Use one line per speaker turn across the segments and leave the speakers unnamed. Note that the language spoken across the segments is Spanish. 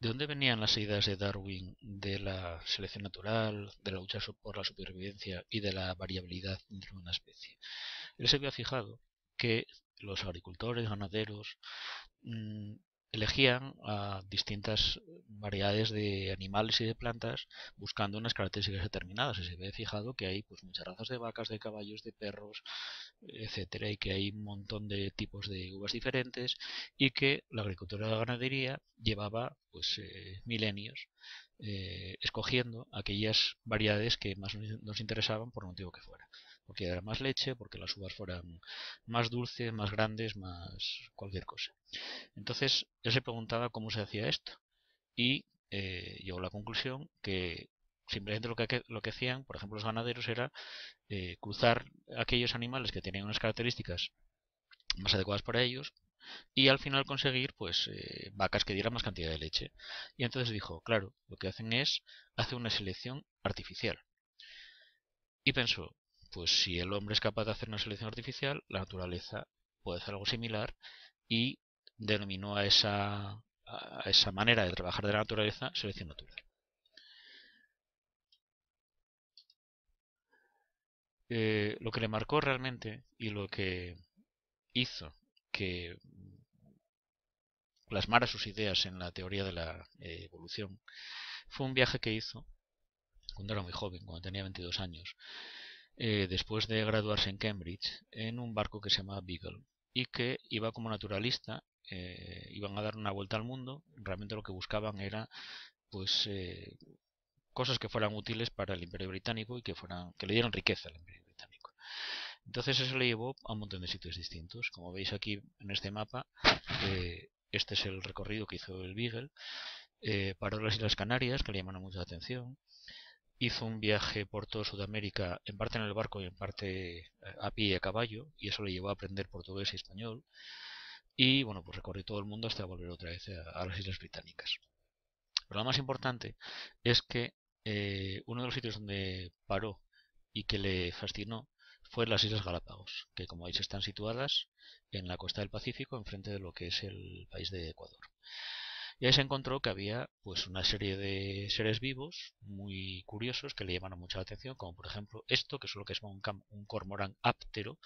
¿De dónde venían las ideas de Darwin de la selección natural, de la lucha por la supervivencia y de la variabilidad dentro de una especie? Él se había fijado que los agricultores, ganaderos, mm, elegían a distintas variedades de animales y de plantas buscando unas características determinadas. Y se ve fijado que hay pues, muchas razas de vacas, de caballos, de perros, etcétera, y que hay un montón de tipos de uvas diferentes y que la agricultura y la ganadería llevaba pues eh, milenios eh, escogiendo aquellas variedades que más nos interesaban por motivo que fuera porque era más leche, porque las uvas fueran más dulces, más grandes, más cualquier cosa. Entonces él se preguntaba cómo se hacía esto y eh, llegó a la conclusión que simplemente lo que, lo que hacían, por ejemplo, los ganaderos era eh, cruzar aquellos animales que tenían unas características más adecuadas para ellos y al final conseguir pues eh, vacas que dieran más cantidad de leche. Y entonces dijo, claro, lo que hacen es hacer una selección artificial. Y pensó, pues si el hombre es capaz de hacer una selección artificial, la naturaleza puede hacer algo similar y denominó a esa, manera de trabajar de la naturaleza selección natural. Eh, lo que le marcó realmente y lo que hizo que plasmara sus ideas en la teoría de la eh, evolución fue un viaje que hizo cuando era muy joven, cuando tenía 22 años, eh, después de graduarse en Cambridge, en un barco que se llamaba Beagle, y que iba como naturalista, eh, iban a dar una vuelta al mundo, realmente lo que buscaban era pues eh, cosas que fueran útiles para el Imperio Británico y que fueran que le dieran riqueza al Imperio Británico. Entonces eso le llevó a un montón de sitios distintos. Como veis aquí en este mapa, este es el recorrido que hizo el Beagle. para paró las Islas Canarias, que le llamaron mucha atención hizo un viaje por toda Sudamérica, en parte en el barco y en parte eh, a pie y a caballo, y eso le llevó a aprender portugués y español. Y bueno, pues recorrió todo el mundo hasta volver otra vez a, las Islas Británicas. Pero lo más importante es que eh, uno de los sitios donde paró y que le fascinó fue las Islas Galápagos, que como veis están situadas en la costa del Pacífico, enfrente de lo que es el país de Ecuador. Y ahí se encontró que había pues una serie de seres vivos muy curiosos que le llamaron mucha la atención, como por ejemplo esto, que es lo que es un, un cormorán áptero.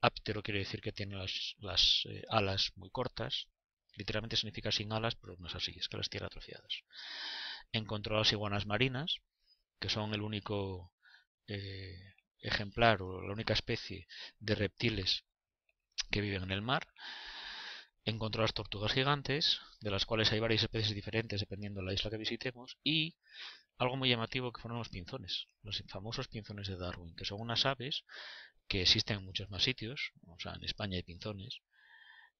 Áptero quiere decir que tiene las, eh, alas muy cortas, literalmente significa sin alas, pero no es así, es que las tiene atrofiadas. Encontró las iguanas marinas, que son el único eh, ejemplar o la única especie de reptiles que viven en el mar. Encontró las tortugas gigantes, de las cuales hay varias especies diferentes dependiendo de la isla que visitemos, y algo muy llamativo que fueron los pinzones, los famosos pinzones de Darwin, que son unas aves que existen en muchos más sitios, o sea, en España hay pinzones,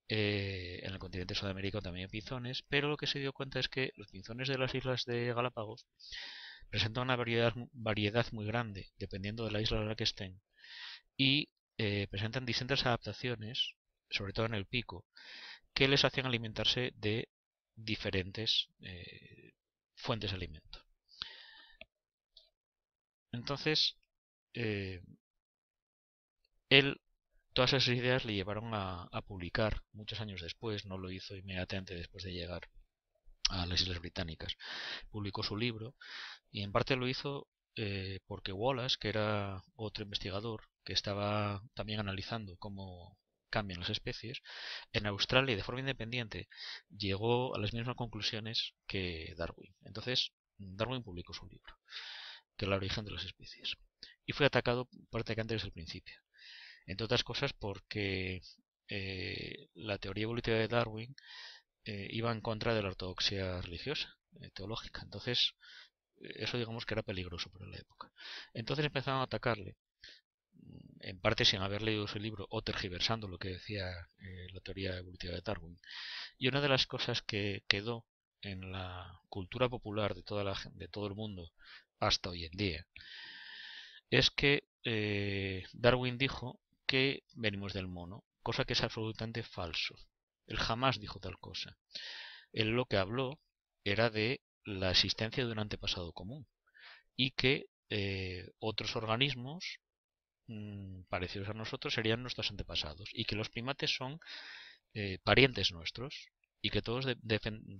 eh, en el continente sudamericano también hay pinzones, pero lo que se dio cuenta es que los pinzones de las islas de Galápagos presentan una variedad, muy grande, dependiendo de la isla en la que estén, y eh, presentan distintas adaptaciones, sobre todo en el pico, que les hacían alimentarse de diferentes eh, fuentes de alimento. Entonces, eh, él, todas esas ideas le llevaron a, publicar muchos años después, no lo hizo inmediatamente después de llegar a las Islas Británicas. Publicó su libro y en parte lo hizo eh, porque Wallace, que era otro investigador que estaba también analizando cómo cambian las especies, en Australia de forma independiente llegó a las mismas conclusiones que Darwin. Entonces, Darwin publicó su libro, que es la origen de las especies, y fue atacado prácticamente desde el principio. Entre otras cosas porque eh, la teoría evolutiva de Darwin eh, iba en contra de la ortodoxia religiosa, eh, teológica. Entonces, eso digamos que era peligroso para la época. Entonces empezaron a atacarle en parte sin haber leído su libro o tergiversando lo que decía eh, la teoría evolutiva de Darwin. Y una de las cosas que quedó en la cultura popular de, toda de todo el mundo hasta hoy en día es que eh, Darwin dijo que venimos del mono, cosa que es absolutamente falso. Él jamás dijo tal cosa. Él lo que habló era de la existencia de un antepasado común y que eh, otros organismos Mm, parecidos a nosotros serían nuestros antepasados y que los primates son eh, parientes nuestros y que todos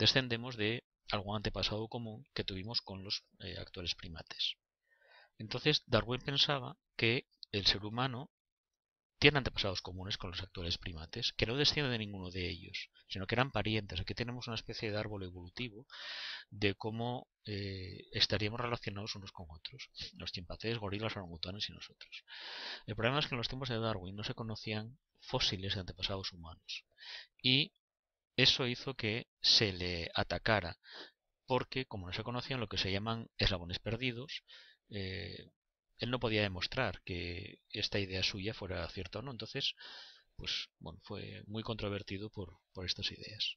descendemos de algún antepasado común que tuvimos con los eh, actuales primates. Entonces Darwin pensaba que el ser humano tienen antepasados comunes con los actuales primates, que no descienden de ninguno de ellos, sino que eran parientes. Aquí tenemos una especie de árbol evolutivo de cómo eh, estaríamos relacionados unos con otros, los chimpancés, gorilas, orangutanes y nosotros. El problema es que en los tiempos de Darwin no se conocían fósiles de antepasados humanos y eso hizo que se le atacara porque como no se conocían lo que se llaman eslabones perdidos, eh, él no podía demostrar que esta idea suya fuera cierta o no. Entonces, pues bueno, fue muy controvertido por, estas ideas.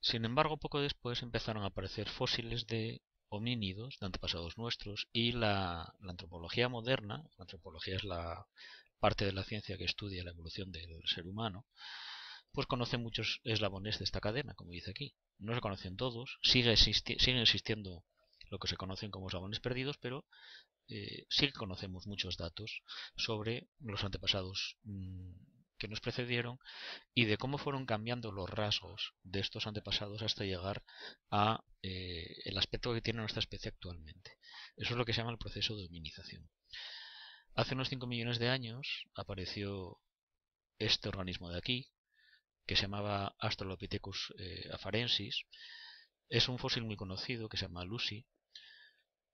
Sin embargo, poco después empezaron a aparecer fósiles de homínidos, de antepasados nuestros, y la, antropología moderna, la antropología es la parte de la ciencia que estudia la evolución del ser humano, pues conoce muchos eslabones de esta cadena, como dice aquí. No se conocen todos, sigue siguen existiendo lo que se conocen como sabones perdidos, pero eh, sí conocemos muchos datos sobre los antepasados mm, que nos precedieron y de cómo fueron cambiando los rasgos de estos antepasados hasta llegar a eh, el aspecto que tiene nuestra especie actualmente. Eso es lo que se llama el proceso de hominización. Hace unos 5 millones de años apareció este organismo de aquí, que se llamaba Australopithecus eh, afarensis. Es un fósil muy conocido que se llama Lucy,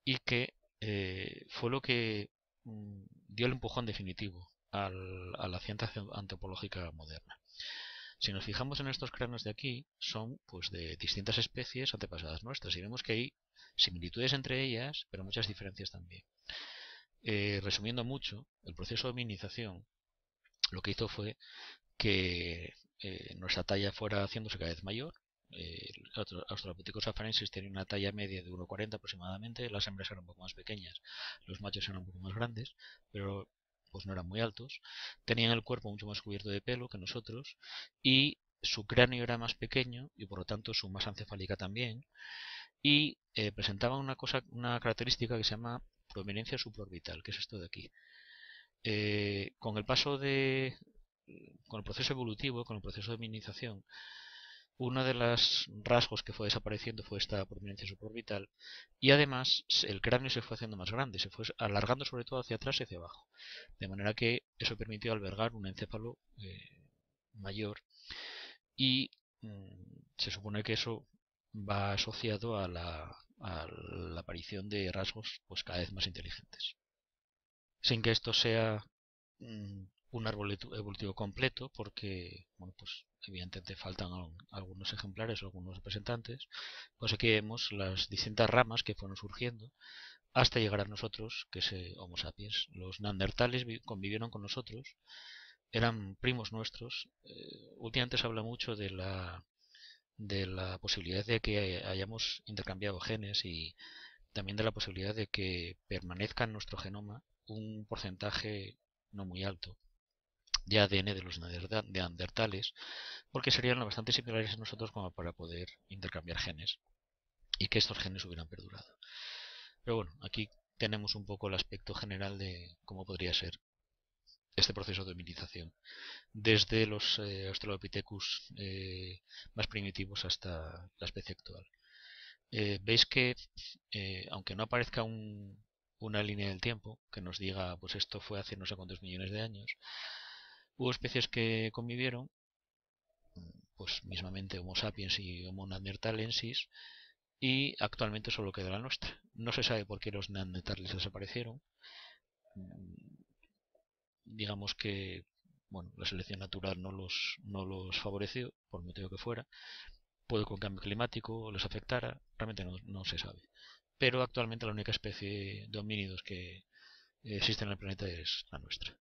y que eh, fue lo que mm, dio el empujón definitivo a la ciencia antropológica moderna. Si nos fijamos en estos cráneos de aquí, son pues de distintas especies antepasadas nuestras y vemos que hay similitudes entre ellas, pero muchas diferencias también. Eh, resumiendo mucho, el proceso de minización lo que hizo fue que eh, nuestra talla fuera haciéndose cada vez mayor, eh, australopithecus afarensis tenía una talla media de 1,40 aproximadamente, las hembras eran un poco más pequeñas, los machos eran un poco más grandes, pero pues no eran muy altos, tenían el cuerpo mucho más cubierto de pelo que nosotros y su cráneo era más pequeño y por lo tanto su masa encefálica también y eh, presentaba presentaban una cosa, una característica que se llama prominencia suborbital, que es esto de aquí. Eh, con el paso de, con el proceso evolutivo, con el proceso de minimización una de los rasgos que fue desapareciendo fue esta prominencia suborbital y además el cráneo se fue haciendo más grande, se fue alargando sobre todo hacia atrás y hacia abajo, de manera que eso permitió albergar un encéfalo eh, mayor y mm, se supone que eso va asociado a la, aparición de rasgos pues cada vez más inteligentes. Sin que esto sea mm, un árbol evolutivo completo, porque bueno, pues evidentemente faltan algunos ejemplares o algunos representantes, pues aquí vemos las distintas ramas que fueron surgiendo hasta llegar a nosotros, que es eh, Homo sapiens. Los neandertales convivieron con nosotros, eran primos nuestros. Eh, últimamente se habla mucho de la posibilidad de que hayamos intercambiado genes y también de la posibilidad de que permanezca en nuestro genoma un porcentaje no muy alto de ADN de los neandertales, porque serían bastante similares a nosotros como para poder intercambiar genes y que estos genes hubieran perdurado. Pero bueno, aquí tenemos un poco el aspecto general de cómo podría ser este proceso de hominización, desde los eh, Australopithecus eh, más primitivos hasta la especie actual. Eh, veis que, aunque no aparezca una línea del tiempo que nos diga, pues esto fue hace no sé cuántos millones de años, Hubo especies que convivieron, pues mismamente Homo sapiens y Homo neanderthalensis, y actualmente solo queda la nuestra. No se sabe por qué los neandertales desaparecieron. Mm, digamos que bueno, la selección natural no los, los favoreció, por motivo que fuera. Puede que un cambio climático les afectara, realmente no, no se sabe. Pero actualmente la única especie de homínidos que eh, existe en el planeta es la nuestra.